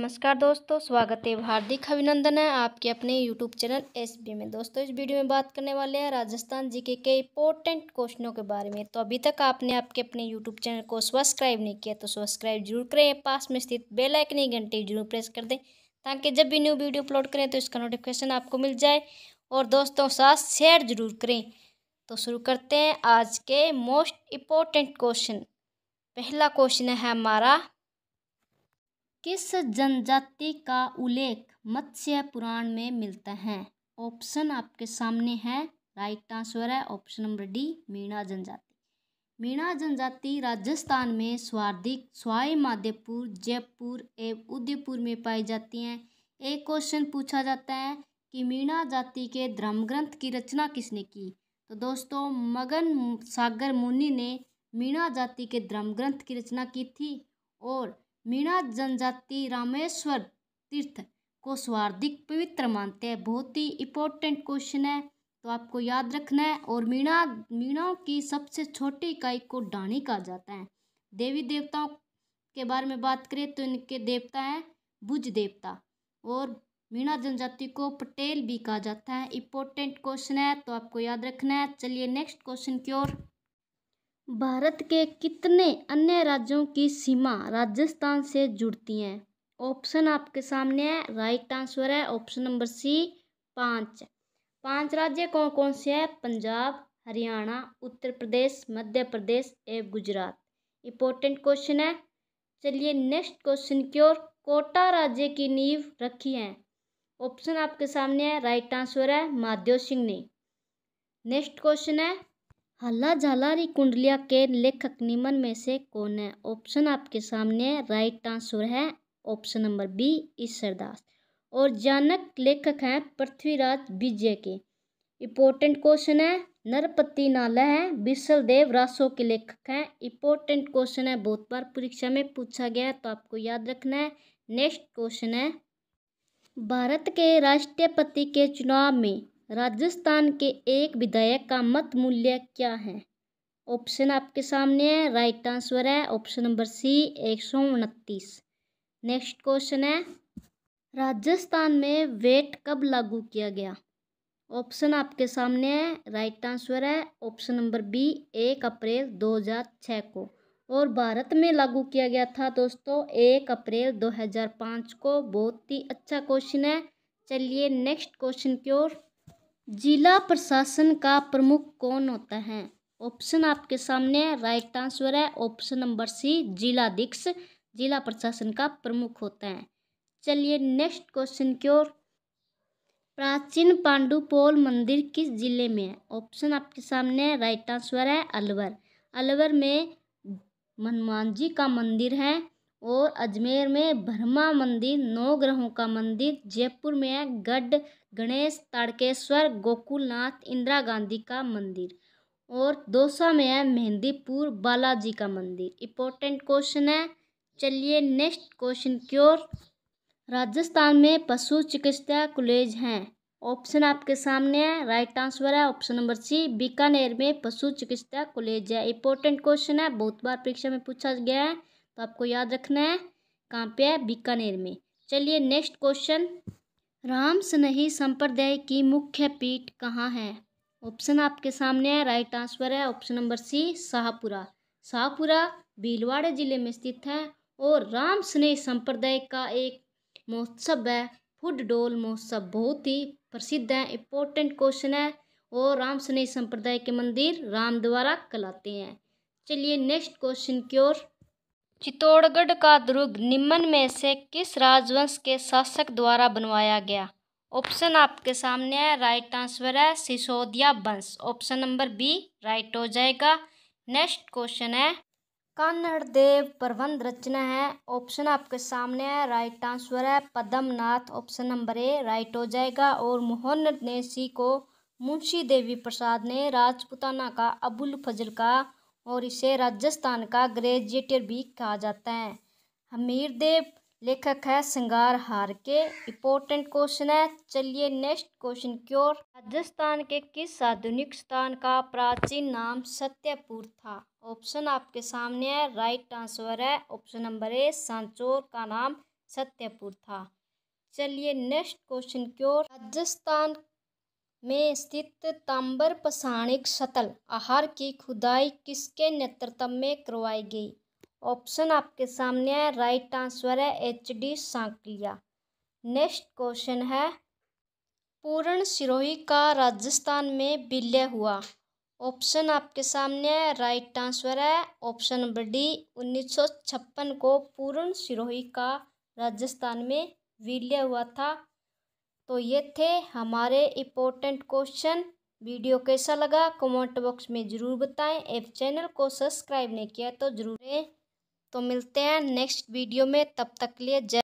नमस्कार दोस्तों स्वागत है हार्दिक अभिनंदन है आपके अपने यूट्यूब चैनल एस में दोस्तों इस वीडियो में बात करने वाले हैं राजस्थान जी के कई इंपॉर्टेंट क्वेश्चनों के बारे में तो अभी तक आपने आपके अपने यूट्यूब चैनल को सब्सक्राइब नहीं किया तो सब्सक्राइब जरूर करें पास में स्थित बेलाइकनी घंटे जरूर प्रेस कर दें ताकि जब भी न्यू वीडियो अपलोड करें तो इसका नोटिफिकेशन आपको मिल जाए और दोस्तों साथ शेयर जरूर करें तो शुरू करते हैं आज के मोस्ट इम्पोर्टेंट क्वेश्चन पहला क्वेश्चन है हमारा किस जनजाति का उल्लेख मत्स्य पुराण में मिलता है ऑप्शन आपके सामने है राइट आंसर है ऑप्शन नंबर डी मीणा जनजाति मीणा जनजाति राजस्थान में स्वार्धिक स्वाई माधेपुर जयपुर एवं उदयपुर में पाई जाती हैं एक क्वेश्चन पूछा जाता है कि मीणा जाति के धर्म ग्रंथ की रचना किसने की तो दोस्तों मगन सागर मुनि ने मीणा जाति के धर्म ग्रंथ की रचना की थी और मीणा जनजाति रामेश्वर तीर्थ को स्वार्धिक पवित्र मानते हैं बहुत ही इम्पोर्टेंट क्वेश्चन है तो आपको याद रखना है और मीणा मीणाओं की सबसे छोटी इकाई को डाणी कहा जाता है देवी देवताओं के बारे में बात करें तो इनके देवता हैं भुज देवता और मीणा जनजाति को पटेल भी कहा जाता है इंपॉर्टेंट क्वेश्चन है तो आपको याद रखना है चलिए नेक्स्ट क्वेश्चन की ओर भारत के कितने अन्य राज्यों की सीमा राजस्थान से जुड़ती हैं ऑप्शन आपके सामने है राइट आंसर है ऑप्शन नंबर सी पाँच पांच राज्य कौन कौन से हैं पंजाब हरियाणा उत्तर प्रदेश मध्य प्रदेश एवं गुजरात इम्पोर्टेंट क्वेश्चन है चलिए नेक्स्ट क्वेश्चन की ओर कोटा राज्य की नींव रखी है ऑप्शन आपके सामने है राइट आंसर है माध्यो सिंह ने नेक्स्ट क्वेश्चन है हल्ला झालारी कुंडलिया के लेखक निम्न में से कौन है ऑप्शन आपके सामने राइट आंसर है ऑप्शन नंबर बी ईश्वरदास और जानक लेखक हैं पृथ्वीराज विजय के इम्पोर्टेंट क्वेश्चन है नरपति नाला है बिसल देव रासो के लेखक हैं इम्पोर्टेंट क्वेश्चन है बहुत बार परीक्षा में पूछा गया है तो आपको याद रखना है नेक्स्ट क्वेश्चन है भारत के राष्ट्रपति के चुनाव में राजस्थान के एक विधायक का मत मूल्य क्या है ऑप्शन आपके सामने है राइट आंसर है ऑप्शन नंबर सी एक सौ उनतीस नेक्स्ट क्वेश्चन है राजस्थान में वेट कब लागू किया गया ऑप्शन आपके सामने है राइट आंसर है ऑप्शन नंबर बी एक अप्रैल 2006 को और भारत में लागू किया गया था दोस्तों एक अप्रैल 2005 को बहुत ही अच्छा क्वेश्चन है चलिए नेक्स्ट क्वेश्चन की ओर जिला प्रशासन का प्रमुख कौन होता है ऑप्शन आपके सामने राइट आंसर है ऑप्शन नंबर सी जिलाध्यक्ष जिला प्रशासन का प्रमुख होता है चलिए नेक्स्ट क्वेश्चन की ओर प्राचीन पांडुपोल मंदिर किस जिले में है ऑप्शन आपके सामने राइट आंसर है अलवर अलवर में हनुमान जी का मंदिर है और अजमेर में ब्रह्मा मंदिर नौ ग्रहों का मंदिर जयपुर में है गढ़ गणेश ताड़केश्वर गोकुलनाथ इंदिरा गांधी का मंदिर और दौसा में है मेहंदीपुर बालाजी का मंदिर इम्पोर्टेंट क्वेश्चन है चलिए नेक्स्ट क्वेश्चन की ओर राजस्थान में पशु चिकित्सा कॉलेज हैं ऑप्शन आपके सामने है राइट आंसर है ऑप्शन नंबर सी बीकानेर में पशु चिकित्सा कॉलेज है इंपॉर्टेंट क्वेश्चन है बहुत बार परीक्षा में पूछा गया है तो आपको याद रखना है कहाँ पे है बीकानेर में चलिए नेक्स्ट क्वेश्चन राम स्नेही संप्रदाय की मुख्य पीठ कहाँ है ऑप्शन आपके सामने है राइट आंसर है option number C Shahpura Shahpura Bhilwara जिले में स्थित है और राम स्नेह संप्रदाय का एक महोत्सव है फूड डोल महोत्सव बहुत ही प्रसिद्ध है इम्पोर्टेंट क्वेश्चन है और राम स्नेह संप्रदाय के मंदिर राम द्वारा कलाते हैं चलिए नेक्स्ट क्वेश्चन की ओर चित्तौड़गढ़ का दुर्ग निम्न में से किस राजवंश के शासक द्वारा बनवाया गया ऑप्शन आपके सामने है राइट आंसर है सिसोदिया वंश ऑप्शन नंबर बी राइट हो जाएगा नेक्स्ट क्वेश्चन है कान्हड़ देव प्रबंध रचना है ऑप्शन आपके सामने है राइट आंसर है Padmanath option number A right हो जाएगा और मोहन नेसी को मुंशी देवी प्रसाद ने राजपुताना का अबुल फजल का और इसे राजस्थान का ग्रेजुएटर भी कहा जाता है हमीर देव लेखक है सिंगार हार के इम्पोर्टेंट क्वेश्चन है चलिए नेक्स्ट क्वेश्चन की ओर राजस्थान के किस आधुनिक स्थान का प्राचीन नाम सत्यपुर था ऑप्शन आपके सामने है राइट आंसर है ऑप्शन नंबर ए सांचोर का नाम सत्यपुर था चलिए नेक्स्ट क्वेश्चन की ओर राजस्थान में स्थित तांबर पसाणिक शतल आहार की खुदाई किसके नेतृत्व में करवाई गई ऑप्शन आपके सामने है राइट आंसर है H D Sankalia next question है पूर्ण सिरोही का राजस्थान में विलय हुआ ऑप्शन आपके सामने है राइट आंसर है ऑप्शन नंबर डी 1956 को पूर्ण सिरोही का राजस्थान में विलय हुआ था तो ये थे हमारे इम्पोर्टेंट क्वेश्चन वीडियो कैसा लगा कमेंट बॉक्स में ज़रूर बताएं एफ चैनल को सब्सक्राइब नहीं किया तो ज़रूर तो मिलते हैं नेक्स्ट वीडियो में तब तक लिए जय